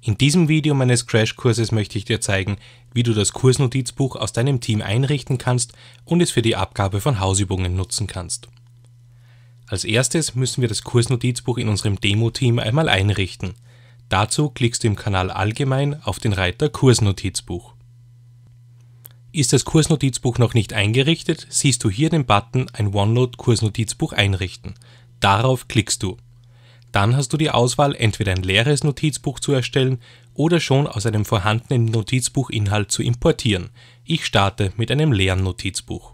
In diesem Video meines Crashkurses möchte ich dir zeigen, wie du das Kursnotizbuch aus deinem Team einrichten kannst und es für die Abgabe von Hausübungen nutzen kannst. Als erstes müssen wir das Kursnotizbuch in unserem Demo-Team einmal einrichten. Dazu klickst du im Kanal Allgemein auf den Reiter Kursnotizbuch. Ist das Kursnotizbuch noch nicht eingerichtet, siehst du hier den Button Ein OneNote Kursnotizbuch einrichten. Darauf klickst du. Dann hast du die Auswahl, entweder ein leeres Notizbuch zu erstellen oder schon aus einem vorhandenen Notizbuchinhalt zu importieren. Ich starte mit einem leeren Notizbuch.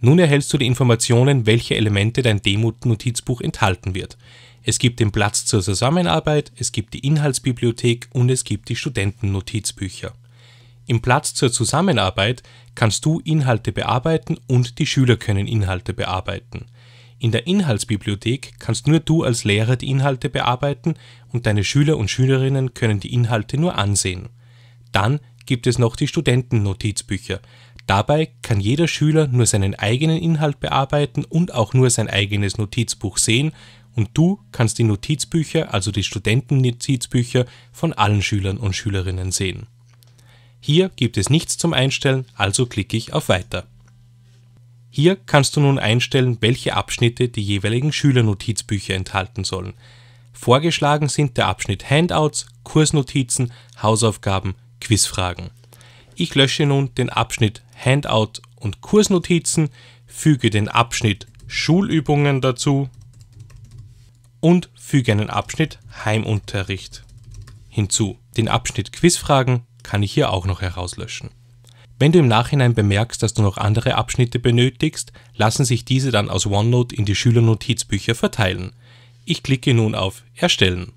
Nun erhältst du die Informationen, welche Elemente dein demut notizbuch enthalten wird. Es gibt den Platz zur Zusammenarbeit, es gibt die Inhaltsbibliothek und es gibt die Studentennotizbücher. Im Platz zur Zusammenarbeit kannst du Inhalte bearbeiten und die Schüler können Inhalte bearbeiten. In der Inhaltsbibliothek kannst nur du als Lehrer die Inhalte bearbeiten und deine Schüler und Schülerinnen können die Inhalte nur ansehen. Dann gibt es noch die Studentennotizbücher. Dabei kann jeder Schüler nur seinen eigenen Inhalt bearbeiten und auch nur sein eigenes Notizbuch sehen und du kannst die Notizbücher, also die Studentennotizbücher, von allen Schülern und Schülerinnen sehen. Hier gibt es nichts zum Einstellen, also klicke ich auf Weiter. Hier kannst du nun einstellen, welche Abschnitte die jeweiligen Schülernotizbücher enthalten sollen. Vorgeschlagen sind der Abschnitt Handouts, Kursnotizen, Hausaufgaben, Quizfragen. Ich lösche nun den Abschnitt Handout und Kursnotizen, füge den Abschnitt Schulübungen dazu und füge einen Abschnitt Heimunterricht hinzu. Den Abschnitt Quizfragen kann ich hier auch noch herauslöschen. Wenn du im Nachhinein bemerkst, dass du noch andere Abschnitte benötigst, lassen sich diese dann aus OneNote in die Schülernotizbücher verteilen. Ich klicke nun auf Erstellen.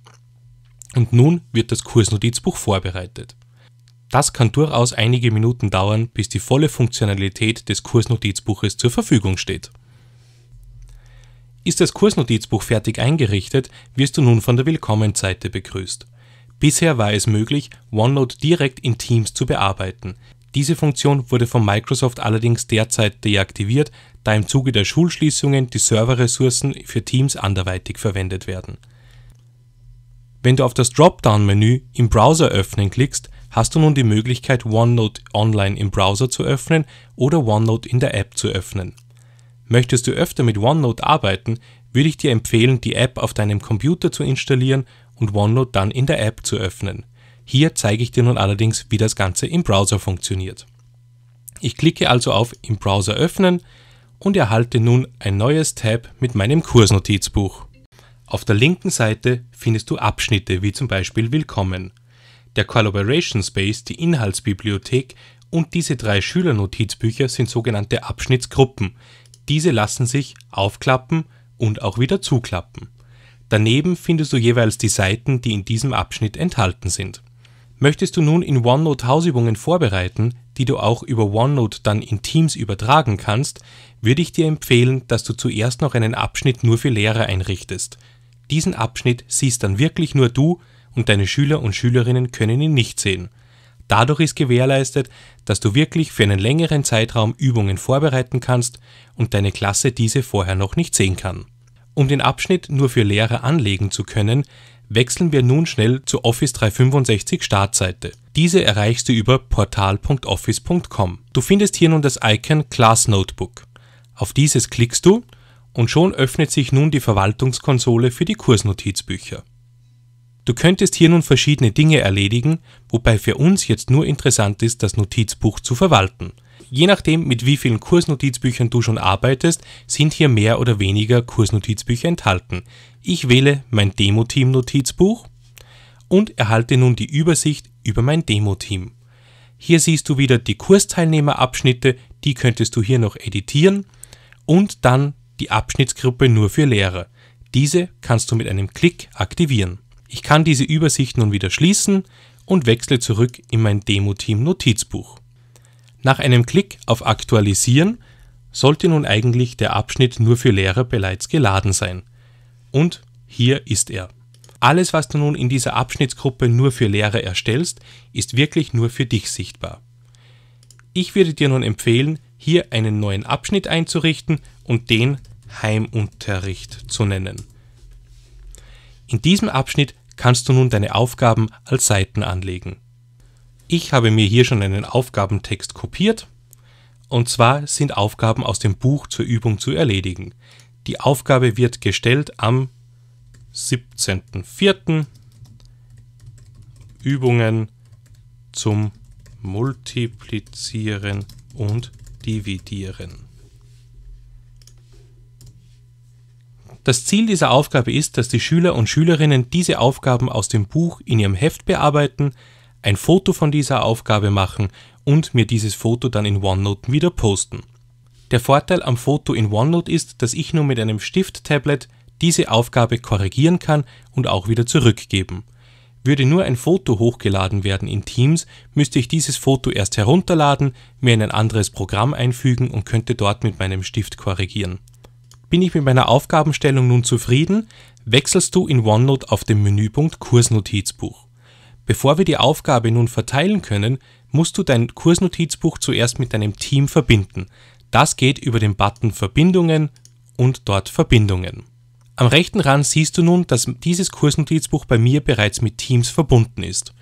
Und nun wird das Kursnotizbuch vorbereitet. Das kann durchaus einige Minuten dauern, bis die volle Funktionalität des Kursnotizbuches zur Verfügung steht. Ist das Kursnotizbuch fertig eingerichtet, wirst du nun von der Willkommenseite begrüßt. Bisher war es möglich, OneNote direkt in Teams zu bearbeiten. Diese Funktion wurde von Microsoft allerdings derzeit deaktiviert, da im Zuge der Schulschließungen die Serverressourcen für Teams anderweitig verwendet werden. Wenn du auf das Dropdown-Menü im Browser öffnen klickst, hast du nun die Möglichkeit OneNote online im Browser zu öffnen oder OneNote in der App zu öffnen. Möchtest du öfter mit OneNote arbeiten, würde ich dir empfehlen, die App auf deinem Computer zu installieren und OneNote dann in der App zu öffnen. Hier zeige ich dir nun allerdings, wie das Ganze im Browser funktioniert. Ich klicke also auf im Browser öffnen und erhalte nun ein neues Tab mit meinem Kursnotizbuch. Auf der linken Seite findest du Abschnitte wie zum Beispiel Willkommen, der Collaboration Space, die Inhaltsbibliothek und diese drei Schülernotizbücher sind sogenannte Abschnittsgruppen. Diese lassen sich aufklappen und auch wieder zuklappen. Daneben findest du jeweils die Seiten, die in diesem Abschnitt enthalten sind. Möchtest du nun in OneNote Hausübungen vorbereiten, die du auch über OneNote dann in Teams übertragen kannst, würde ich dir empfehlen, dass du zuerst noch einen Abschnitt nur für Lehrer einrichtest. Diesen Abschnitt siehst dann wirklich nur du und deine Schüler und Schülerinnen können ihn nicht sehen. Dadurch ist gewährleistet, dass du wirklich für einen längeren Zeitraum Übungen vorbereiten kannst und deine Klasse diese vorher noch nicht sehen kann. Um den Abschnitt nur für Lehrer anlegen zu können, Wechseln wir nun schnell zur Office 365 Startseite. Diese erreichst du über portal.office.com. Du findest hier nun das Icon Class Notebook. Auf dieses klickst du und schon öffnet sich nun die Verwaltungskonsole für die Kursnotizbücher. Du könntest hier nun verschiedene Dinge erledigen, wobei für uns jetzt nur interessant ist, das Notizbuch zu verwalten – je nachdem, mit wie vielen Kursnotizbüchern du schon arbeitest, sind hier mehr oder weniger Kursnotizbücher enthalten. Ich wähle mein Demo-Team-Notizbuch und erhalte nun die Übersicht über mein Demo-Team. Hier siehst du wieder die Kursteilnehmerabschnitte, die könntest du hier noch editieren und dann die Abschnittsgruppe nur für Lehrer. Diese kannst du mit einem Klick aktivieren. Ich kann diese Übersicht nun wieder schließen und wechsle zurück in mein Demo-Team Notizbuch. Nach einem Klick auf Aktualisieren sollte nun eigentlich der Abschnitt nur für Lehrer bereits geladen sein. Und hier ist er. Alles, was du nun in dieser Abschnittsgruppe nur für Lehrer erstellst, ist wirklich nur für dich sichtbar. Ich würde dir nun empfehlen, hier einen neuen Abschnitt einzurichten und den Heimunterricht zu nennen. In diesem Abschnitt kannst du nun deine Aufgaben als Seiten anlegen. Ich habe mir hier schon einen Aufgabentext kopiert. Und zwar sind Aufgaben aus dem Buch zur Übung zu erledigen. Die Aufgabe wird gestellt am 17.04. Übungen zum Multiplizieren und Dividieren. Das Ziel dieser Aufgabe ist, dass die Schüler und Schülerinnen diese Aufgaben aus dem Buch in ihrem Heft bearbeiten, ein Foto von dieser Aufgabe machen und mir dieses Foto dann in OneNote wieder posten. Der Vorteil am Foto in OneNote ist, dass ich nun mit einem Stift-Tablet diese Aufgabe korrigieren kann und auch wieder zurückgeben. Würde nur ein Foto hochgeladen werden in Teams, müsste ich dieses Foto erst herunterladen, mir in ein anderes Programm einfügen und könnte dort mit meinem Stift korrigieren. Bin ich mit meiner Aufgabenstellung nun zufrieden, wechselst du in OneNote auf den Menüpunkt Kursnotizbuch. Bevor wir die Aufgabe nun verteilen können, musst du dein Kursnotizbuch zuerst mit deinem Team verbinden. Das geht über den Button Verbindungen und dort Verbindungen. Am rechten Rand siehst du nun, dass dieses Kursnotizbuch bei mir bereits mit Teams verbunden ist.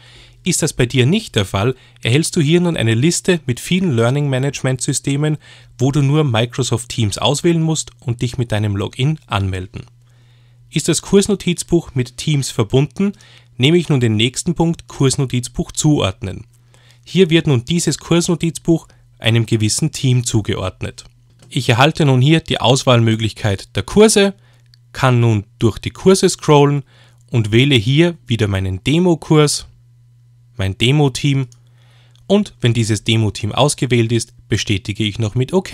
Ist das bei dir nicht der Fall, erhältst du hier nun eine Liste mit vielen Learning Management Systemen, wo du nur Microsoft Teams auswählen musst und dich mit deinem Login anmelden. Ist das Kursnotizbuch mit Teams verbunden, nehme ich nun den nächsten Punkt Kursnotizbuch zuordnen. Hier wird nun dieses Kursnotizbuch einem gewissen Team zugeordnet. Ich erhalte nun hier die Auswahlmöglichkeit der Kurse, kann nun durch die Kurse scrollen und wähle hier wieder meinen Demo-Kurs, mein Demo-Team und wenn dieses Demo-Team ausgewählt ist, bestätige ich noch mit OK.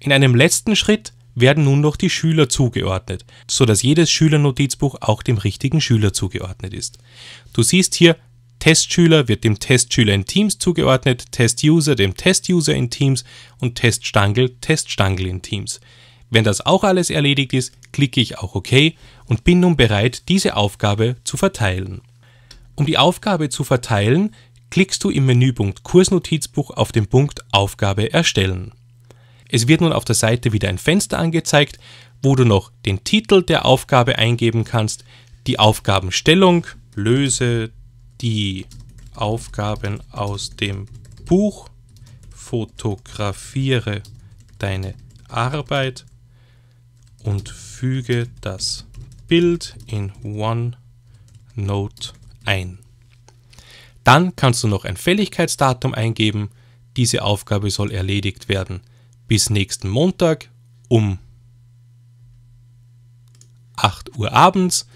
In einem letzten Schritt werden nun noch die Schüler zugeordnet, so dass jedes Schülernotizbuch auch dem richtigen Schüler zugeordnet ist. Du siehst hier, Testschüler wird dem Testschüler in Teams zugeordnet, Testuser dem Testuser in Teams und Teststangel Teststangel in Teams. Wenn das auch alles erledigt ist, klicke ich auch OK und bin nun bereit, diese Aufgabe zu verteilen. Um die Aufgabe zu verteilen, klickst du im Menüpunkt Kursnotizbuch auf den Punkt Aufgabe erstellen. Es wird nun auf der Seite wieder ein Fenster angezeigt, wo du noch den Titel der Aufgabe eingeben kannst, die Aufgabenstellung, löse die Aufgaben aus dem Buch, fotografiere deine Arbeit und füge das Bild in OneNote ein. Dann kannst du noch ein Fälligkeitsdatum eingeben. Diese Aufgabe soll erledigt werden. Bis nächsten Montag um 8 Uhr abends.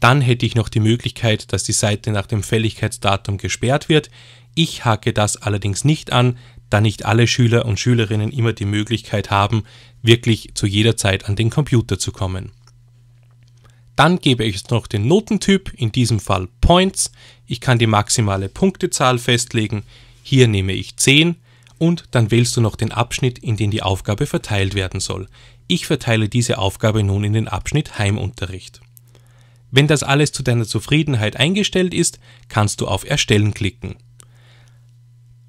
Dann hätte ich noch die Möglichkeit, dass die Seite nach dem Fälligkeitsdatum gesperrt wird. Ich hake das allerdings nicht an, da nicht alle Schüler und Schülerinnen immer die Möglichkeit haben, wirklich zu jeder Zeit an den Computer zu kommen. Dann gebe ich noch den Notentyp, in diesem Fall Points. Ich kann die maximale Punktezahl festlegen. Hier nehme ich 10 und dann wählst du noch den Abschnitt, in den die Aufgabe verteilt werden soll. Ich verteile diese Aufgabe nun in den Abschnitt Heimunterricht. Wenn das alles zu deiner Zufriedenheit eingestellt ist, kannst du auf Erstellen klicken.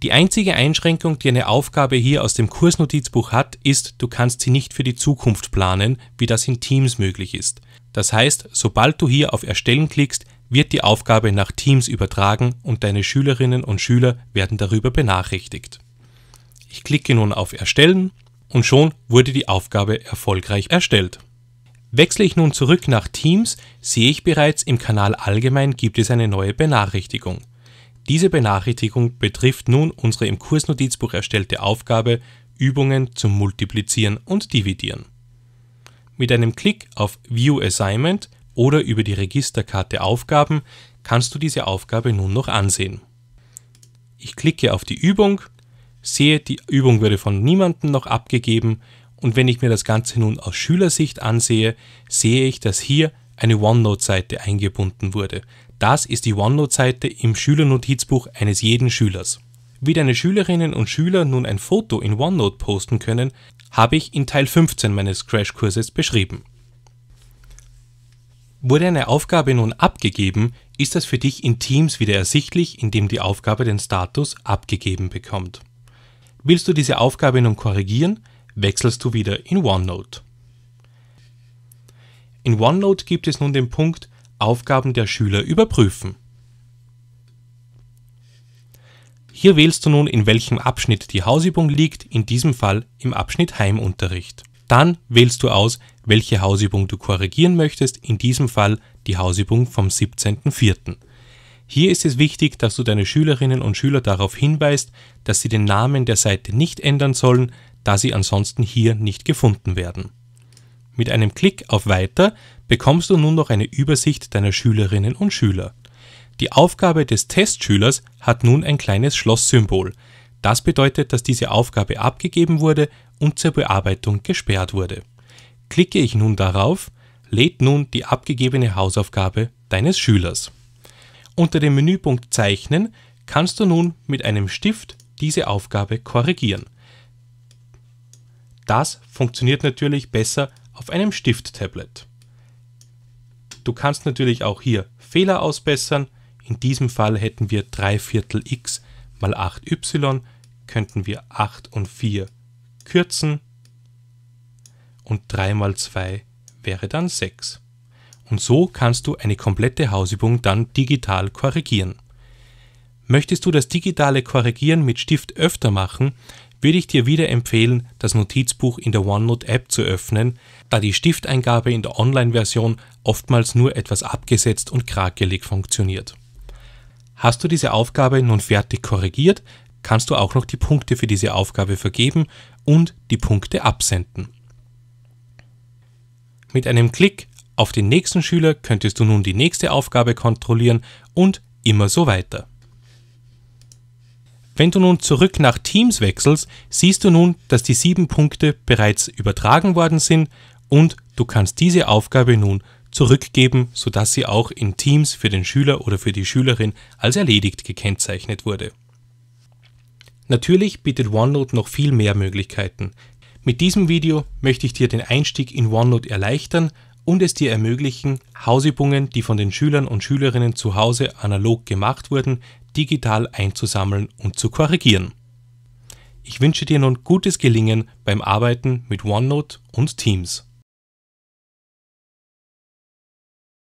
Die einzige Einschränkung, die eine Aufgabe hier aus dem Kursnotizbuch hat, ist, du kannst sie nicht für die Zukunft planen, wie das in Teams möglich ist. Das heißt, sobald du hier auf Erstellen klickst, wird die Aufgabe nach Teams übertragen und deine Schülerinnen und Schüler werden darüber benachrichtigt. Ich klicke nun auf Erstellen und schon wurde die Aufgabe erfolgreich erstellt. Wechsle ich nun zurück nach Teams, sehe ich bereits, im Kanal Allgemein gibt es eine neue Benachrichtigung. Diese Benachrichtigung betrifft nun unsere im Kursnotizbuch erstellte Aufgabe Übungen zum Multiplizieren und Dividieren. Mit einem Klick auf View Assignment oder über die Registerkarte Aufgaben kannst du diese Aufgabe nun noch ansehen. Ich klicke auf die Übung sehe, die Übung würde von niemandem noch abgegeben und wenn ich mir das Ganze nun aus Schülersicht ansehe, sehe ich, dass hier eine OneNote-Seite eingebunden wurde. Das ist die OneNote-Seite im Schülernotizbuch eines jeden Schülers. Wie deine Schülerinnen und Schüler nun ein Foto in OneNote posten können, habe ich in Teil 15 meines Crashkurses beschrieben. Wurde eine Aufgabe nun abgegeben, ist das für dich in Teams wieder ersichtlich, indem die Aufgabe den Status abgegeben bekommt. Willst du diese Aufgabe nun korrigieren, wechselst du wieder in OneNote. In OneNote gibt es nun den Punkt Aufgaben der Schüler überprüfen. Hier wählst du nun, in welchem Abschnitt die Hausübung liegt, in diesem Fall im Abschnitt Heimunterricht. Dann wählst du aus, welche Hausübung du korrigieren möchtest, in diesem Fall die Hausübung vom 17.04. Hier ist es wichtig, dass du deine Schülerinnen und Schüler darauf hinweist, dass sie den Namen der Seite nicht ändern sollen, da sie ansonsten hier nicht gefunden werden. Mit einem Klick auf Weiter bekommst du nun noch eine Übersicht deiner Schülerinnen und Schüler. Die Aufgabe des Testschülers hat nun ein kleines Schlosssymbol. Das bedeutet, dass diese Aufgabe abgegeben wurde und zur Bearbeitung gesperrt wurde. Klicke ich nun darauf, lädt nun die abgegebene Hausaufgabe deines Schülers. Unter dem Menüpunkt Zeichnen kannst du nun mit einem Stift diese Aufgabe korrigieren. Das funktioniert natürlich besser auf einem Stift-Tablet. Du kannst natürlich auch hier Fehler ausbessern. In diesem Fall hätten wir 3 Viertel x mal 8y, könnten wir 8 und 4 kürzen und 3 mal 2 wäre dann 6 und so kannst du eine komplette Hausübung dann digital korrigieren. Möchtest du das digitale Korrigieren mit Stift öfter machen, würde ich dir wieder empfehlen, das Notizbuch in der OneNote-App zu öffnen, da die Stifteingabe in der Online-Version oftmals nur etwas abgesetzt und krakelig funktioniert. Hast du diese Aufgabe nun fertig korrigiert, kannst du auch noch die Punkte für diese Aufgabe vergeben und die Punkte absenden. Mit einem Klick auf den nächsten Schüler könntest du nun die nächste Aufgabe kontrollieren und immer so weiter. Wenn du nun zurück nach Teams wechselst, siehst du nun, dass die sieben Punkte bereits übertragen worden sind und du kannst diese Aufgabe nun zurückgeben, sodass sie auch in Teams für den Schüler oder für die Schülerin als erledigt gekennzeichnet wurde. Natürlich bietet OneNote noch viel mehr Möglichkeiten. Mit diesem Video möchte ich dir den Einstieg in OneNote erleichtern und es dir ermöglichen, Hausübungen, die von den Schülern und Schülerinnen zu Hause analog gemacht wurden, digital einzusammeln und zu korrigieren. Ich wünsche dir nun gutes Gelingen beim Arbeiten mit OneNote und Teams.